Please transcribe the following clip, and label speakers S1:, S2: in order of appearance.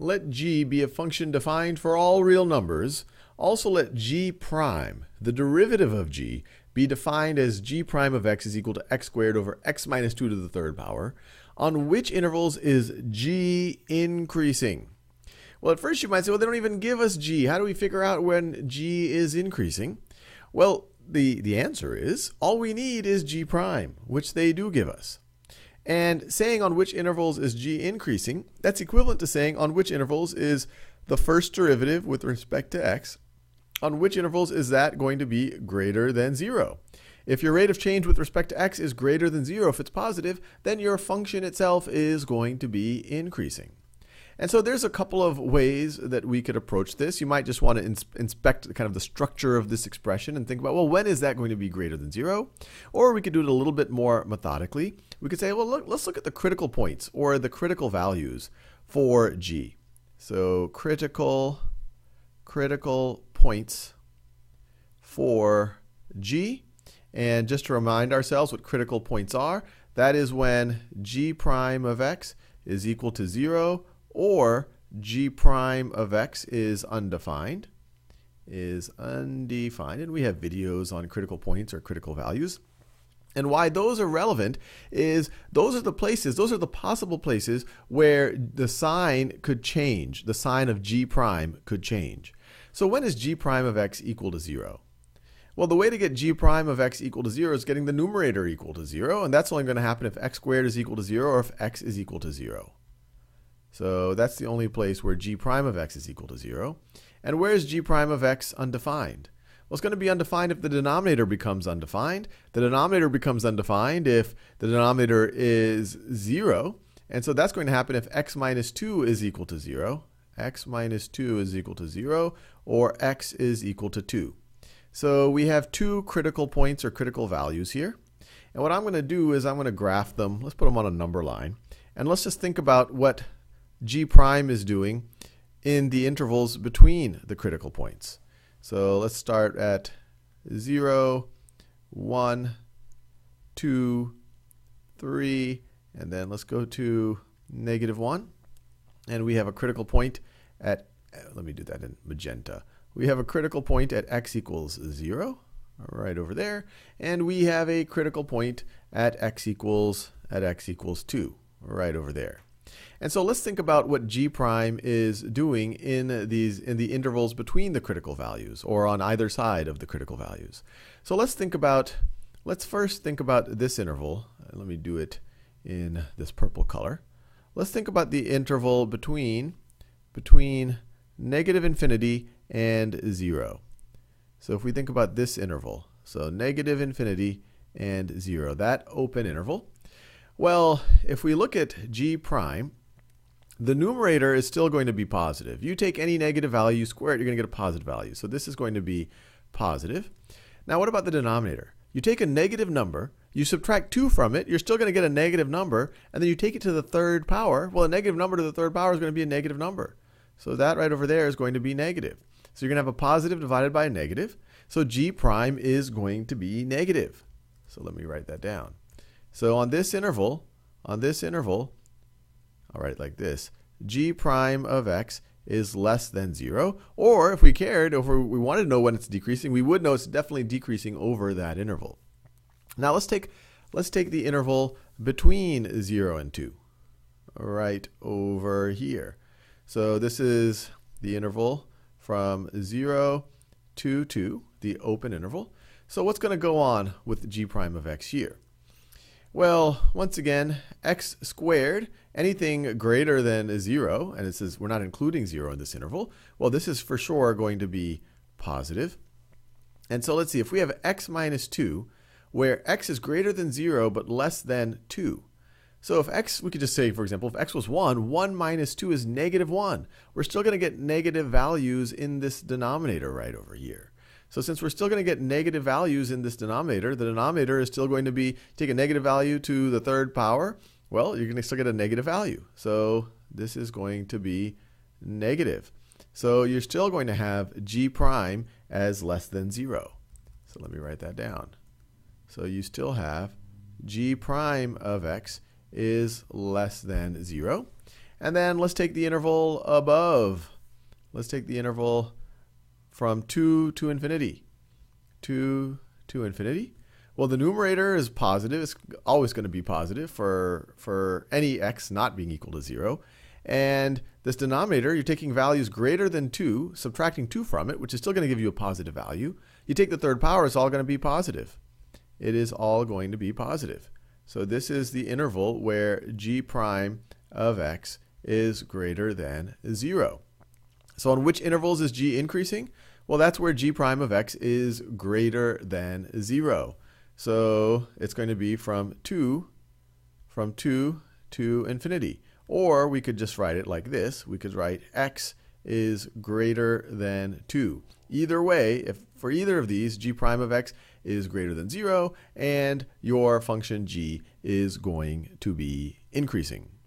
S1: let g be a function defined for all real numbers. Also let g prime, the derivative of g, be defined as g prime of x is equal to x squared over x minus 2 to the third power. On which intervals is g increasing? Well, at first you might say, well, they don't even give us g. How do we figure out when g is increasing? Well, the, the answer is all we need is g prime, which they do give us. And saying on which intervals is g increasing, that's equivalent to saying on which intervals is the first derivative with respect to x, on which intervals is that going to be greater than zero. If your rate of change with respect to x is greater than zero, if it's positive, then your function itself is going to be increasing. And so there's a couple of ways that we could approach this. You might just want to ins- inspect kind of the structure of this expression and think about, well, when is that going to be greater than zero? Or we could do it a little bit more methodically. We could say, well, look, let's look at the critical points or the critical values for g. So critical, critical points for g. And just to remind ourselves what critical points are, that is when g prime of x is equal to 0 or g prime of x is undefined, is undefined. And we have videos on critical points or critical values. And why those are relevant is those are the places, those are the possible places where the sign could change, the sign of g prime could change. So when is g prime of x equal to 0? Well, the way to get g prime of x equal to 0 is getting the numerator equal to 0, and that's only going to happen if x squared is equal to 0 or if x is equal to 0. So that's the only place where g prime of x is equal to 0. And where is g prime of x undefined? Well, it's going to be undefined if the denominator becomes undefined. The denominator becomes undefined if the denominator is 0. And so that's going to happen if x minus 2 is equal to 0. x minus 2 is equal to 0, or x is equal to 2. So we have two critical points or critical values here. And what I'm going to do is I'm going to graph them. Let's put them on a number line. And let's just think about what g prime is doing in the intervals between the critical points. So let's start at 0, 1, 2, 3, and then let's go to negative 1. And we have a critical point at, uh, let me do that in magenta. We have a critical point at x equals 0, right over there. And we have a critical point at x equals, at x equals 2, right over there. And so let's think about what g prime is doing in these in the intervals between the critical values or on either side of the critical values. So let's think about let's first think about this interval. Uh, let me do it in this purple color. Let's think about the interval between between negative infinity and 0. So if we think about this interval, so negative infinity and 0, that open interval, well, if we look at g prime, the numerator is still going to be positive. You take any negative value, you square it, you're going to get a positive value. So this is going to be positive. Now what about the denominator? You take a negative number, you subtract 2 from it, you're still going to get a negative number, and then you take it to the third power. Well, a negative number to the third power is going to be a negative number. So that right over there is going to be negative. So you're going to have a positive divided by a negative. So g prime is going to be negative. So let me write that down. So on this interval, on this interval, I'll write it like this, g prime of x is less than 0. Or if we cared, if we wanted to know when it's decreasing, we would know it's definitely decreasing over that interval. Now let's take, let's take the interval between 0 and 2, right over here. So this is the interval from 0 to 2, the open interval. So what's going to go on with g prime of x here? Well, once again, x squared, anything greater than zero, and it says we're not including zero in this interval, well, this is for sure going to be positive. And so let's see, if we have x minus 2, where x is greater than 0 but less than 2. So if x, we could just say, for example, if x was 1, 1 minus 2 is negative 1. We're still going to get negative values in this denominator right over here. So since we're still going to get negative values in this denominator, the denominator is still going to be take a negative value to the third power. Well, you're going to still get a negative value. So this is going to be negative. So you're still going to have g prime as less than 0. So let me write that down. So you still have g prime of x is less than 0. And then let's take the interval above. Let's take the interval from 2 to infinity. 2 to infinity. Well, the numerator is positive. It's always going to be positive for, for any x not being equal to 0. And this denominator, you're taking values greater than 2, subtracting 2 from it, which is still going to give you a positive value. You take the third power, it's all going to be positive. It is all going to be positive. So this is the interval where g prime of x is greater than 0. So on which intervals is g increasing? Well, that's where g prime of x is greater than 0. So it's going to be from 2, from 2 to infinity. Or we could just write it like this. We could write x is greater than 2. Either way, if for either of these, g prime of x is greater than 0, and your function g is going to be increasing.